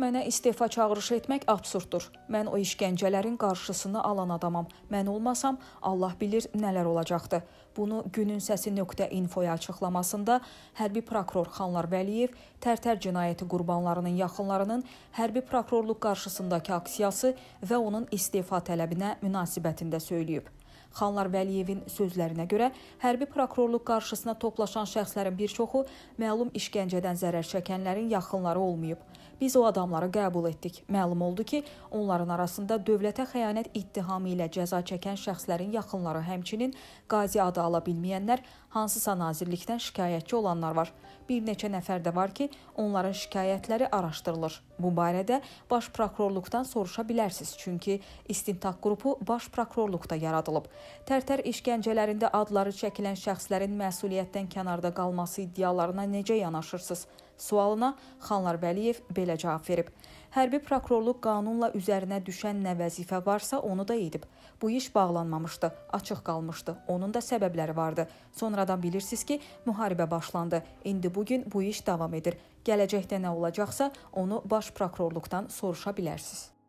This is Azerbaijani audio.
Mənə istefa çağırışı etmək absurddur. Mən o işgəncələrin qarşısını alan adamam. Mən olmasam Allah bilir nələr olacaqdı. Bunu günün səsi.info-ya açıqlamasında hərbi prokuror Xanlar Vəliyev Tərtər cinayəti qurbanlarının yaxınlarının hərbi prokurorluq qarşısındakı aksiyası və onun istefa tələbinə münasibətində söyləyib. Xanlar Vəliyevin sözlərinə görə, hərbi prokurorluq qarşısına toplaşan şəxslərin bir çoxu məlum işgəncədən zərər çəkənlərin yaxınları olmayıb. Biz o adamları qəbul etdik. Məlum oldu ki, onların arasında dövlətə xəyanət ittihamı ilə cəza çəkən şəxslərin yaxınları, həmçinin qazi adı ala bilməyənlər, hansısa nazirlikdən şikayətçi olanlar var. Bir neçə nəfər də var ki, onların şikayətləri araşdırılır. Bu barədə baş prokurorluqdan soruşa bilərsiniz, çünki istintaq qrupu baş prokurorluqda yaradılıb. Tərtər işgəncələrində adları çəkilən şəxslərin məsuliyyətdən kənarda qalması iddialarına necə yanaşırsınız? sualına Xanlar Vəliyev belə cavab verib. Hərbi prokurorluq qanunla üzərinə düşən nə vəzifə varsa onu da edib. Bu iş bağlanmamışdı, açıq qalmışdı. Onun da səbəbləri vardı. Sonradan bilirsiniz ki, müharibə başlandı. İndi bu gün bu iş davam edir. Gələcəkdə nə olacaqsa onu baş prokurorluqdan soruşa bilərsiniz.